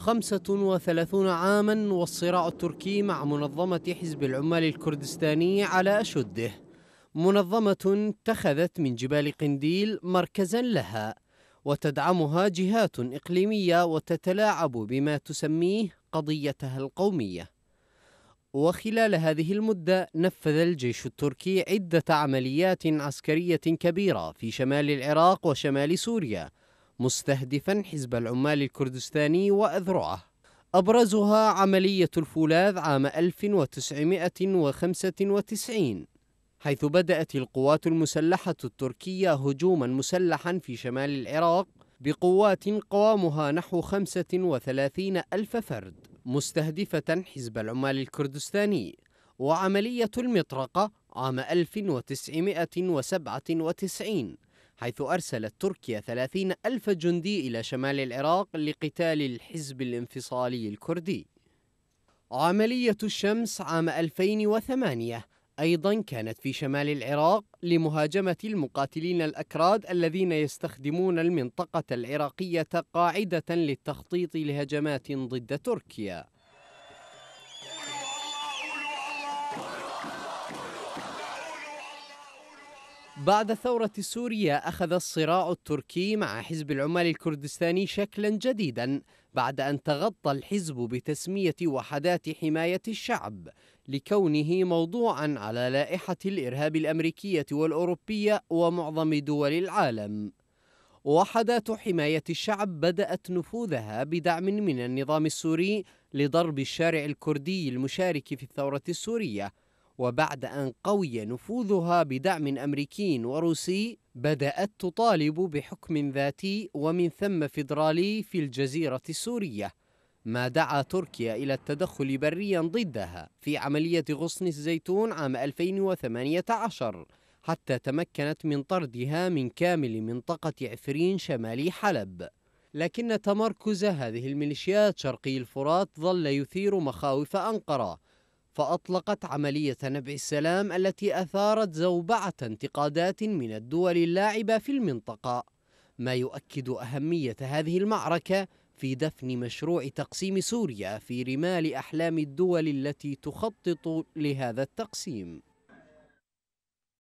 35 عاما والصراع التركي مع منظمة حزب العمال الكردستاني على أشده منظمة اتخذت من جبال قنديل مركزا لها وتدعمها جهات إقليمية وتتلاعب بما تسميه قضيتها القومية وخلال هذه المدة نفذ الجيش التركي عدة عمليات عسكرية كبيرة في شمال العراق وشمال سوريا مستهدفا حزب العمال الكردستاني وأذرعه أبرزها عملية الفولاذ عام 1995 حيث بدأت القوات المسلحة التركية هجوما مسلحا في شمال العراق بقوات قوامها نحو 35 ألف فرد مستهدفة حزب العمال الكردستاني وعملية المطرقة عام 1997 حيث أرسلت تركيا 30 ألف جندي إلى شمال العراق لقتال الحزب الانفصالي الكردي عملية الشمس عام 2008 أيضا كانت في شمال العراق لمهاجمة المقاتلين الأكراد الذين يستخدمون المنطقة العراقية قاعدة للتخطيط لهجمات ضد تركيا بعد ثورة سوريا أخذ الصراع التركي مع حزب العمال الكردستاني شكلا جديدا بعد أن تغطى الحزب بتسمية وحدات حماية الشعب لكونه موضوعا على لائحة الإرهاب الأمريكية والأوروبية ومعظم دول العالم. وحدات حماية الشعب بدأت نفوذها بدعم من النظام السوري لضرب الشارع الكردي المشارك في الثورة السورية وبعد أن قوي نفوذها بدعم أمريكي وروسي بدأت تطالب بحكم ذاتي ومن ثم فيدرالي في الجزيرة السورية ما دعا تركيا إلى التدخل بريا ضدها في عملية غصن الزيتون عام 2018 حتى تمكنت من طردها من كامل منطقة عفرين شمالي حلب لكن تمركز هذه الميليشيات شرقي الفرات ظل يثير مخاوف أنقرة فأطلقت عملية نبع السلام التي أثارت زوبعة انتقادات من الدول اللاعبة في المنطقة ما يؤكد أهمية هذه المعركة في دفن مشروع تقسيم سوريا في رمال أحلام الدول التي تخطط لهذا التقسيم